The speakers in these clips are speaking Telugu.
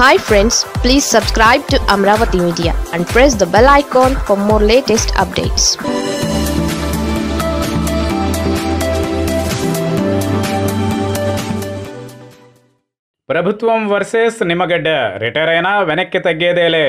hi friends please subscribe to Amaravati Media and press the bell icon for more latest updates ప్రభుత్వం వర్సెస్ నిమ్మగడ్డ రిటైర్ అయినా వెనక్కి తగ్గేదేలే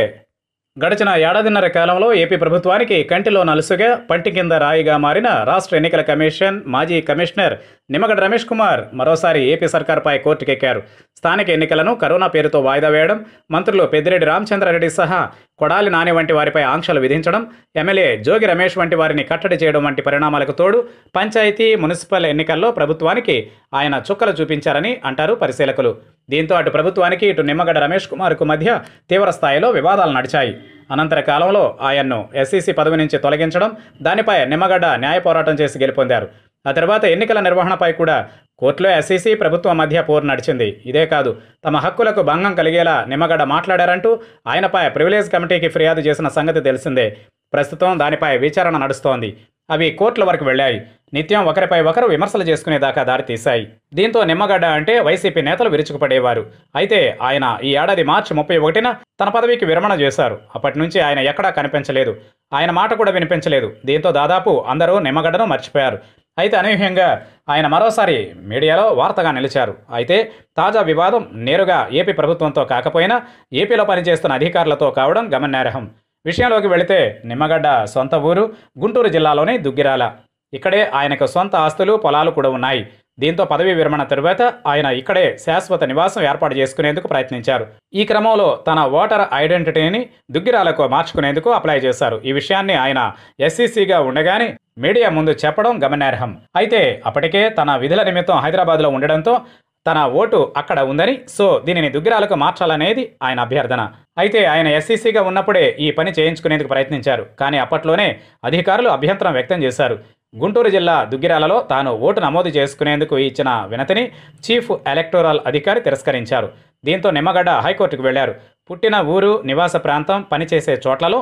గడిచిన ఏడాదిన్నర కాలంలో ఏపీ ప్రభుత్వానికి కంటిలో నలుసుగా పంటి కింద రాయిగా మారిన రాష్ట్ర ఎన్నికల కమిషన్ మాజీ కమిషనర్ నిమ్మగడ్డ రమేష్ కుమార్ మరోసారి ఏపీ సర్కార్పై కోర్టుకెక్కారు స్థానిక ఎన్నికలను కరోనా పేరుతో వాయిదా వేయడం మంత్రులు పెద్దిరెడ్డి రామచంద్రారెడ్డి సహా కొడాలి నాని వంటి వారిపై ఆంక్షలు విధించడం ఎమ్మెల్యే జోగి రమేష్ వంటి వారిని కట్టడి చేయడం వంటి పరిణామాలకు తోడు పంచాయతీ మున్సిపల్ ఎన్నికల్లో ప్రభుత్వానికి ఆయన చుక్కలు చూపించారని అంటారు పరిశీలకులు దీంతో అటు ప్రభుత్వానికి ఇటు నిమ్మగడ్డ రమేష్ కుమార్కు మధ్య తీవ్ర స్థాయిలో వివాదాలు నడిచాయి అనంతర కాలంలో ఆయన్ను ఎస్సీసీ పదవి నుంచి తొలగించడం దానిపై నిమ్మగడ్డ న్యాయ పోరాటం చేసి గెలుపొందారు ఆ తర్వాత ఎన్నికల నిర్వహణపై కూడా కోర్టులో ఎస్సీసీ ప్రభుత్వం మధ్య పోరు నడిచింది ఇదే కాదు తమ హక్కులకు భంగం కలిగేలా నిమ్మగడ్డ మాట్లాడారంటూ ఆయనపై ప్రివిలేజ్ కమిటీకి ఫిర్యాదు చేసిన సంగతి తెలిసిందే ప్రస్తుతం దానిపై విచారణ నడుస్తోంది అవి కోర్టుల వరకు వెళ్ళాయి నిత్యం ఒకరిపై ఒకరు విమర్శలు చేసుకునేదాకా దారితీశాయి దీంతో నిమ్మగడ్డ అంటే వైసీపీ నేతలు విరుచుకుపడేవారు అయితే ఆయన ఈ ఏడాది మార్చి ముప్పై ఒకటిన తన పదవికి విరమణ చేశారు అప్పటి నుంచి ఆయన ఎక్కడా కనిపించలేదు ఆయన మాట కూడా వినిపించలేదు దీంతో దాదాపు అందరూ నిమ్మగడ్డను మర్చిపోయారు అయితే అనూహ్యంగా ఆయన మరోసారి మీడియాలో వార్తగా నిలిచారు అయితే తాజా వివాదం నేరుగా ఏపీ ప్రభుత్వంతో కాకపోయినా ఏపీలో పనిచేస్తున్న అధికారులతో కావడం గమనార్హం విషయంలోకి వెళితే నిమ్మగడ్డ సొంత ఊరు గుంటూరు జిల్లాలోని దుగ్గిరాల ఇక్కడే ఆయనకు సొంత ఆస్తులు పొలాలు కూడా ఉన్నాయి దీంతో పదవీ విరమణ తరువాత ఆయన ఇక్కడే శాశ్వత నివాసం ఏర్పాటు చేసుకునేందుకు ప్రయత్నించారు ఈ క్రమంలో తన ఓటర్ ఐడెంటిటీని దుగ్గిరాలకు మార్చుకునేందుకు అప్లై చేశారు ఈ విషయాన్ని ఆయన ఎస్సీసీగా ఉండగానే మీడియా ముందు చెప్పడం గమనార్హం అయితే అప్పటికే తన విధుల నిమిత్తం హైదరాబాద్లో ఉండడంతో తన ఓటు అక్కడ ఉందని సో దీనిని దుగ్గిరాలకు మార్చాలనేది ఆయన అభ్యర్థన అయితే ఆయన ఎస్సీసీగా ఉన్నప్పుడే ఈ పని చేయించుకునేందుకు ప్రయత్నించారు కానీ అప్పట్లోనే అధికారులు అభ్యంతరం వ్యక్తం చేశారు గుంటూరు జిల్లా దుగ్గిరాలలో తాను ఓటు నమోదు చేసుకునేందుకు ఇచ్చిన వినతిని చీఫ్ ఎలక్టోరల్ అధికారి తిరస్కరించారు దీంతో నిమ్మగడ్డ హైకోర్టుకు వెళ్లారు పుట్టిన ఊరు నివాస ప్రాంతం పనిచేసే చోట్లలో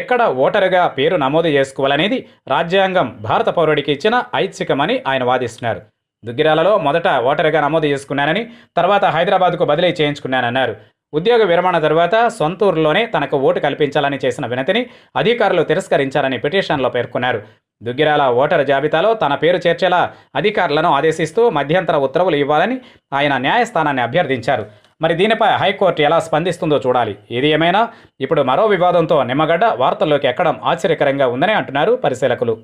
ఎక్కడ ఓటరుగా పేరు నమోదు చేసుకోవాలనేది రాజ్యాంగం భారత పౌరుడికి ఇచ్చిన ఐచ్ఛికమని ఆయన వాదిస్తున్నారు దుగ్గిరాలలో మొదట ఓటరుగా నమోదు చేసుకున్నానని తర్వాత హైదరాబాద్కు బదిలీ చేయించుకున్నానన్నారు ఉద్యోగ విరమణ తర్వాత సొంతూరులోనే తనకు ఓటు కల్పించాలని చేసిన వినతిని అధికారులు తిరస్కరించారని పిటిషన్లో పేర్కొన్నారు దుగ్గిరాల ఓటరు జాబితాలో తన పేరు చేర్చేలా అధికారులను ఆదేశిస్తూ మధ్యంతర ఉత్తర్వులు ఇవ్వాలని ఆయన న్యాయస్థానాన్ని అభ్యర్థించారు మరి దీనిపై హైకోర్టు ఎలా స్పందిస్తుందో చూడాలి ఏది ఏమైనా ఇప్పుడు మరో వివాదంతో నిమ్మగడ్డ వార్తల్లోకి ఎక్కడం ఆశ్చర్యకరంగా ఉందని అంటున్నారు పరిశీలకులు